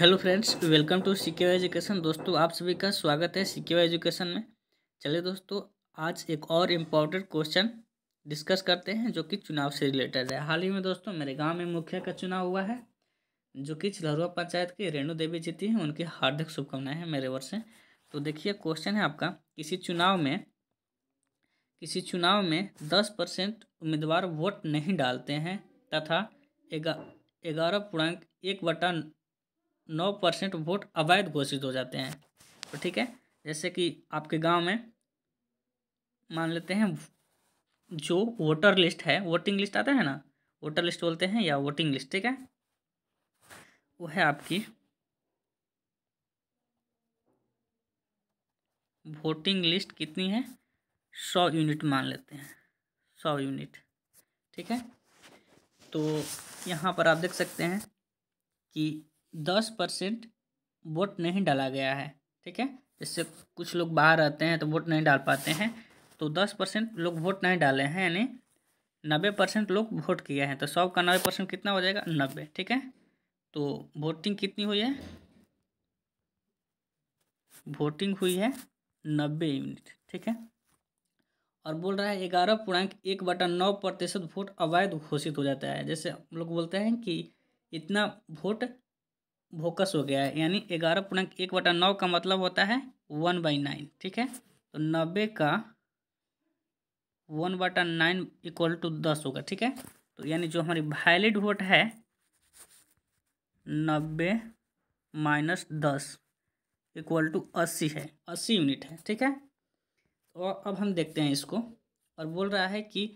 hello friends welcome to secure education दोस्तों आप सभी का स्वागत है सिक्योर एजुकेशन में चलिए दोस्तों आज एक और इम्पोर्टेंट क्वेश्चन डिस्कस करते हैं जो कि चुनाव से रिलेटेड है हाल ही में दोस्तों मेरे गांव में मुखिया का चुनाव हुआ है जो कि छिलहरुआ पंचायत की रेणु देवी जीती हैं उनकी हार्दिक शुभकामनाएं हैं मेरे ओर से तो देखिए क्वेश्चन है आपका किसी चुनाव में किसी चुनाव में दस परसेंट उम्मीदवार वोट नहीं डालते हैं तथा ग्यारह पूर्णांक एक बटा नौ परसेंट वोट अवैध घोषित हो जाते हैं तो ठीक है जैसे कि आपके गांव में मान लेते हैं जो वोटर लिस्ट है वोटिंग लिस्ट आता है ना वोटर लिस्ट बोलते हैं या वोटिंग लिस्ट ठीक है वो है आपकी वोटिंग लिस्ट कितनी है सौ यूनिट मान लेते हैं सौ यूनिट ठीक है तो यहाँ पर आप देख सकते हैं कि दस परसेंट वोट नहीं डाला गया है ठीक है इससे कुछ लोग बाहर रहते हैं तो वोट नहीं डाल पाते हैं तो दस परसेंट लोग वोट नहीं डाले हैं यानी नब्बे परसेंट लोग वोट किए हैं तो सौ का नब्बे परसेंट कितना हो जाएगा नब्बे ठीक है तो वोटिंग कितनी हुई है वोटिंग हुई है नब्बे यूनिट ठीक है और बोल रहा है ग्यारह पूर्णांक एक बटा नौ प्रतिशत वोट अवैध घोषित हो जाता है जैसे हम लोग बोलते हैं कि इतना वोट भोकस हो गया है यानी ग्यारह पूर्णांक एक बटा नौ का मतलब होता है वन बाई नाइन ठीक है तो नब्बे का वन बटा नाइन इक्वल टू दस होगा ठीक है तो यानी जो हमारी वैलिड वोट है नब्बे माइनस दस इक्वल टू अस्सी है अस्सी यूनिट है ठीक है और तो अब हम देखते हैं इसको और बोल रहा है कि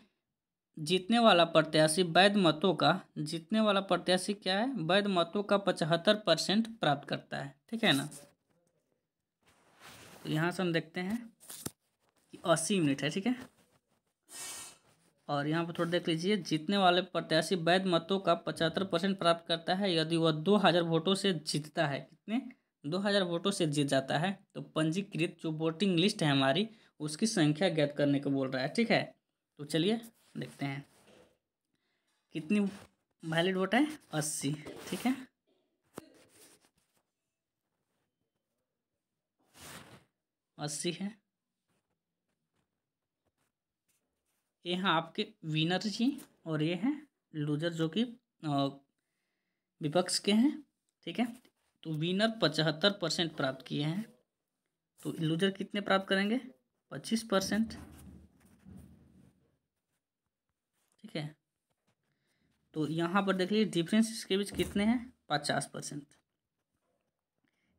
जीतने वाला प्रत्याशी वैध मतों का जीतने वाला प्रत्याशी क्या है वैध मतों का पचहत्तर परसेंट प्राप्त करता है ठीक है ना तो यहाँ से हम देखते हैं अस्सी मिनट है ठीक है और यहाँ पर थोड़ा देख लीजिए जीतने वाले प्रत्याशी वैध मतों का पचहत्तर परसेंट प्राप्त करता है यदि वह दो हज़ार वोटों से जीतता है कितने दो हज़ार वोटों से जीत जाता है तो पंजीकृत जो वोटिंग लिस्ट है हमारी उसकी संख्या ज्ञात करने को बोल रहा है ठीक है तो चलिए देखते हैं कितनी वैलिड वोट है अस्सी ठीक है अस्सी है ये हैं आपके विनर जी और ये हैं लूजर जो कि विपक्ष के हैं ठीक है तो विनर पचहत्तर परसेंट प्राप्त किए हैं तो लूजर कितने प्राप्त करेंगे पच्चीस परसेंट तो यहाँ पर देख लीजिए डिफरेंस इसके बीच कितने हैं पचास परसेंट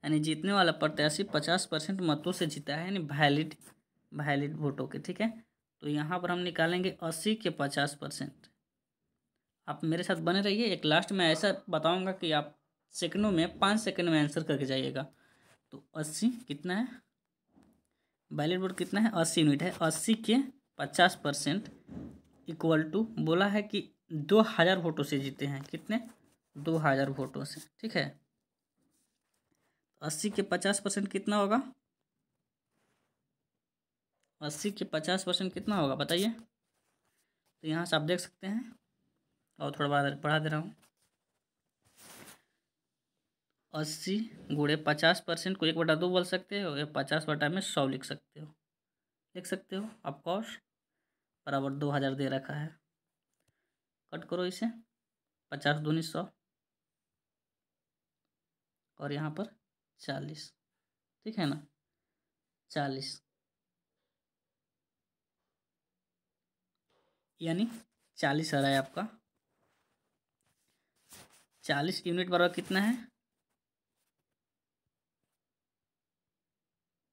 यानी जीतने वाला प्रत्याशी पचास परसेंट मतों से जीता है यानी वैलिड वैलिड वोटों के ठीक है तो यहाँ पर हम निकालेंगे अस्सी के पचास परसेंट आप मेरे साथ बने रहिए एक लास्ट में ऐसा बताऊँगा कि आप सेकेंडों में पाँच सेकेंड में आंसर करके जाइएगा तो अस्सी कितना है वैलिड वोट कितना है अस्सी यूनिट है अस्सी के पचास परसेंट इक्वल टू बोला है कि दो हज़ार वोटों से जीते हैं कितने दो हज़ार वोटों से ठीक है अस्सी के पचास परसेंट कितना होगा अस्सी के पचास परसेंट कितना होगा बताइए तो यहाँ से आप देख सकते हैं और थोड़ा बाद बढ़ा दे रहा हूँ अस्सी गुड़े पचास परसेंट को एक बटा दो बोल सकते हो या पचास बटा में सौ लिख सकते हो लिख सकते हो ऑफकोर्स बराबर दो हज़ार दे रखा है कट करो इसे पचास दूनी सौ और यहाँ पर चालीस ठीक है ना चालीस यानी चालीस आ रहा है आपका चालीस यूनिट बराबर कितना है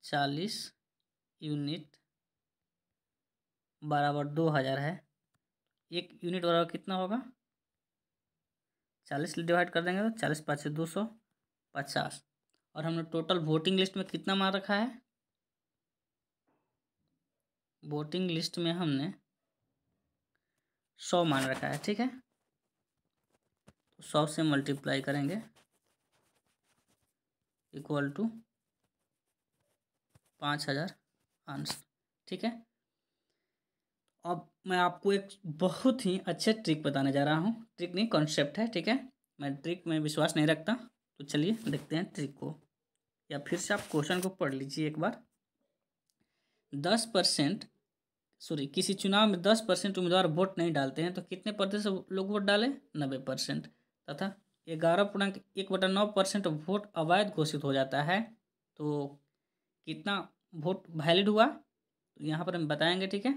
चालीस यूनिट बराबर दो हज़ार है एक यूनिट बराबर कितना होगा चालीस डिवाइड कर देंगे तो चालीस पाँच दो सौ पचास और हमने टोटल वोटिंग लिस्ट में कितना मार रखा है वोटिंग लिस्ट में हमने सौ मान रखा है ठीक है तो सौ से मल्टीप्लाई करेंगे इक्वल टू पाँच हज़ार आंसर ठीक है अब मैं आपको एक बहुत ही अच्छे ट्रिक बताने जा रहा हूँ ट्रिक नहीं कॉन्सेप्ट है ठीक है मैं ट्रिक में विश्वास नहीं रखता तो चलिए देखते हैं ट्रिक को या फिर से आप क्वेश्चन को पढ़ लीजिए एक बार दस परसेंट सॉरी किसी चुनाव में दस परसेंट उम्मीदवार वोट नहीं डालते हैं तो कितने प्रतिशत लोग वोट डाले नब्बे परसेंट तथा ग्यारह पूर्णांक एक बटा नौ परसेंट वोट अवैध घोषित हो जाता है तो कितना वोट वैलिड हुआ तो यहाँ पर हम बताएंगे ठीक है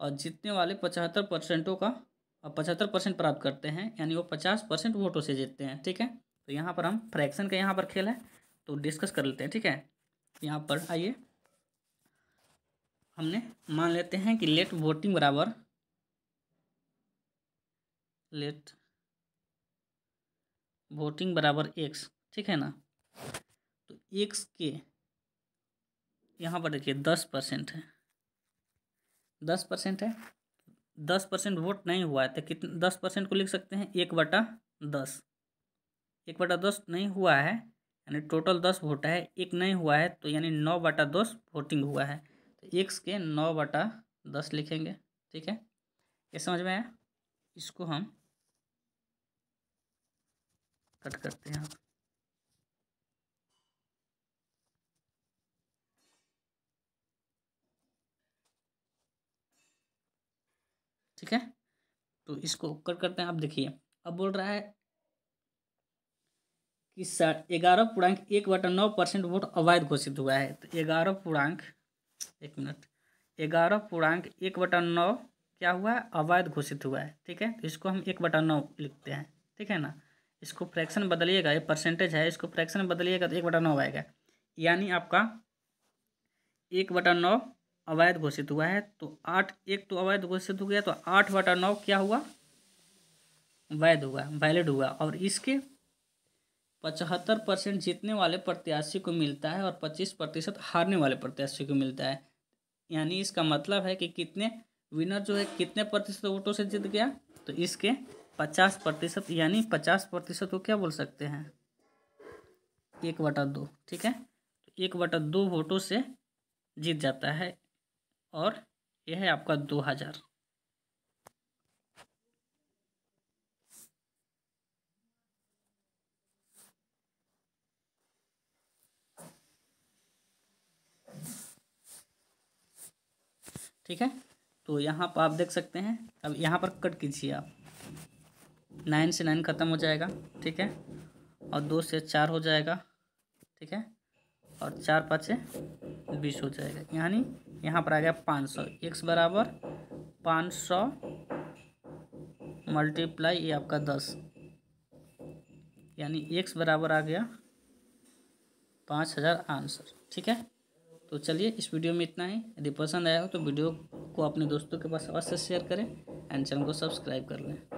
और जीतने वाले पचहत्तर परसेंटों का पचहत्तर परसेंट प्राप्त करते हैं यानी वो पचास परसेंट वोटों से जीतते हैं ठीक है तो यहाँ पर हम फ्रैक्शन का यहाँ पर खेल है तो डिस्कस कर लेते हैं ठीक है यहाँ पर आइए हमने मान लेते हैं कि लेट वोटिंग बराबर लेट वोटिंग बराबर एक्स ठीक है ना तो एक्स के यहाँ पर देखिए दस परसेंट है दस परसेंट है दस परसेंट वोट नहीं हुआ है तो कितने दस परसेंट को लिख सकते हैं एक बटा दस एक बटा दस नहीं हुआ है यानी टोटल दस वोट है एक नहीं हुआ है तो यानी नौ बटा दस वोटिंग हुआ है तो एक के नौ बटा दस लिखेंगे ठीक है ये समझ में आया इसको हम कट करते हैं आप ठीक है तो इसको कट करते हैं आप देखिए अब बोल रहा है कि ग्यारह पूर्णांक एक बटन नौ परसेंट वोट अवैध घोषित हुआ है तो ग्यारह पूर्णांक एक मिनट ग्यारह पूर्णांक एक बटन नौ क्या हुआ है अवैध घोषित हुआ है ठीक है तो इसको हम एक बटन नौ लिखते हैं ठीक है ना इसको फ्रैक्शन बदलिएगा ये परसेंटेज है इसको फ्रैक्शन बदलिएगा तो एक बटन नौ आएगा यानी आपका एक बटन नौ अवैध घोषित हुआ है तो आठ एक तो अवैध घोषित हो गया तो आठ बटा नौ क्या हुआ वैध हुआ वैलिड हुआ और इसके पचहत्तर परसेंट जीतने वाले प्रत्याशी को मिलता है और पच्चीस प्रतिशत हारने वाले प्रत्याशी को मिलता है यानी इसका मतलब है कि कितने विनर जो है कितने प्रतिशत वोटों से जीत गया तो इसके पचास प्रतिशत यानी पचास प्रतिशत को क्या बोल सकते हैं एक बटा दो ठीक है तो एक बटा दो वोटों से जीत जाता है और यह है आपका दो हज़ार ठीक है तो यहाँ पर आप देख सकते हैं अब यहाँ पर कट कीजिए आप नाइन से नाइन ख़त्म हो जाएगा ठीक है और दो से चार हो जाएगा ठीक है और चार पाँच से बीस हो जाएगा यानी यहाँ पर आ गया पाँच सौ एक्स बराबर पाँच सौ मल्टीप्लाई ये आपका दस यानी एक्स बराबर आ गया पाँच हज़ार आंसर ठीक है तो चलिए इस वीडियो में इतना ही यदि पसंद आया हो तो वीडियो को अपने दोस्तों के पास अवश्य शेयर करें एंड चैनल को सब्सक्राइब कर लें